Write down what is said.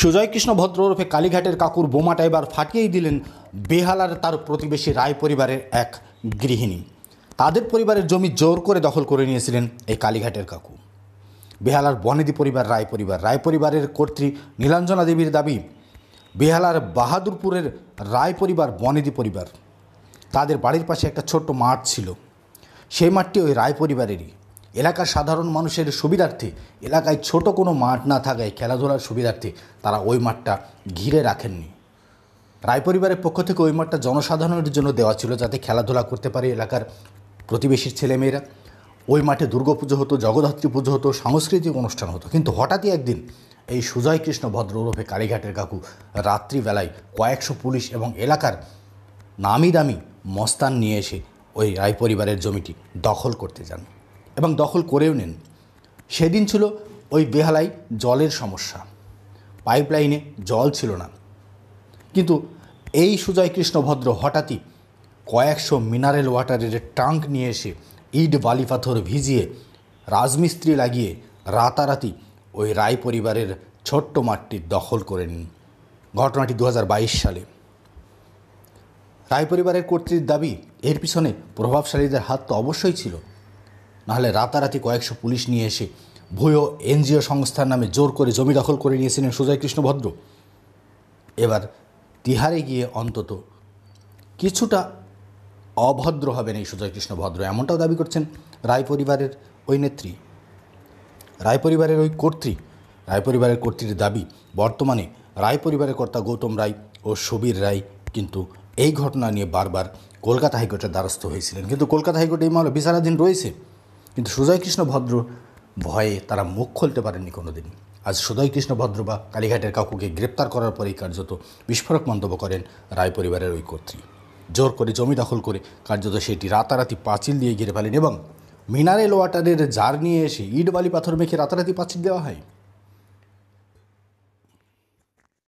সুজয়কৃষ্ণ ভদ্র ওরফে কালীঘাটের কাকুর বোমাটা এবার ফাটিয়েই দিলেন বেহালার তার প্রতিবেশী রায় পরিবারের এক গৃহিণী তাদের পরিবারের জমি জোর করে দখল করে নিয়েছিলেন এই কালীঘাটের কাকু বেহালার বনেদি পরিবার রায় পরিবার রায় পরিবারের কর্ত্রী নীলাঞ্জনা দেবীর দাবি বেহালার বাহাদুরপুরের রায় পরিবার বনেদি পরিবার তাদের বাড়ির পাশে একটা ছোট্ট মাঠ ছিল সেই মাঠটি ওই রায় পরিবারেরই এলাকার সাধারণ মানুষের সুবিধার্থে এলাকায় ছোট কোনো মাঠ না থাকায় খেলাধুলার সুবিধার্থে তারা ওই মাঠটা ঘিরে রাখেননি রায় পরিবারের পক্ষ থেকে ওই মাঠটা জনসাধারণের জন্য দেওয়া ছিল যাতে খেলাধুলা করতে পারে এলাকার প্রতিবেশীর ছেলেমেয়েরা ওই মাঠে দুর্গাপুজো হতো জগদ্ধাত্রী পুজো হতো সাংস্কৃতিক অনুষ্ঠান হতো কিন্তু হঠাৎই একদিন এই সুজয় কৃষ্ণ ভদ্র ওরফে কালীঘাটের কাকু রাত্রিবেলায় কয়েকশো পুলিশ এবং এলাকার নামি দামি মস্তান নিয়ে এসে ওই রায় পরিবারের জমিটি দখল করতে যান এবং দখল করেও নেন সেদিন ছিল ওই বেহালায় জলের সমস্যা পাইপলাইনে জল ছিল না কিন্তু এই সুজয় কৃষ্ণভদ্র হঠাৎই কয়েকশো মিনারেল ওয়াটারের ট্রাঙ্ক নিয়ে এসে ইট বালি পাথর ভিজিয়ে রাজমিস্ত্রি লাগিয়ে রাতারাতি ওই রায় পরিবারের ছোট্ট মাঠটি দখল করে নিন ঘটনাটি দু সালে রায় পরিবারের কর্তৃক দাবি এর পিছনে প্রভাবশালীদের হাত তো অবশ্যই ছিল নাহলে রাতারাতি কয়েকশো পুলিশ নিয়ে এসে ভূয় এনজিও সংস্থার নামে জোর করে জমি দখল করে নিয়েছিলেন সুজয় কৃষ্ণ ভদ্র এবার তিহারে গিয়ে অন্তত কিছুটা অভদ্র হবেন এই সুজয় কৃষ্ণ ভদ্র এমনটাও দাবি করছেন রায় পরিবারের ওই নেত্রী রায় পরিবারের ওই কর্ত্রী রায় পরিবারের কর্ত্রীর দাবি বর্তমানে রায় পরিবারের কর্তা গৌতম রায় ও সুবীর রায় কিন্তু এই ঘটনা নিয়ে বারবার কলকাতা হাইকোর্টের দ্বারস্থ হয়েছিলেন কিন্তু কলকাতা হাইকোর্টে এই মামলা বিচারাধীন রয়েছে কিন্তু সুজয়কৃষ্ণ ভদ্র ভয়ে তারা মুখ খুলতে পারেননি কোনোদিন আজ সুদয়কৃষ্ণ ভদ্র বা কালীঘাটের কাকুকে গ্রেপ্তার করার পরেই কার্যত বিস্ফোরক মন্তব্য করেন রায় পরিবারের ওই কর্ত্রী জোর করে জমি দখল করে কার্যত সেটি রাতারাতি পাঁচিল দিয়ে ঘিরে ফেলেন এবং মিনারেল ওয়াটারের জার নিয়ে এসে ইট বালি পাথর মেখে রাতারাতি পাঁচিল দেওয়া হয়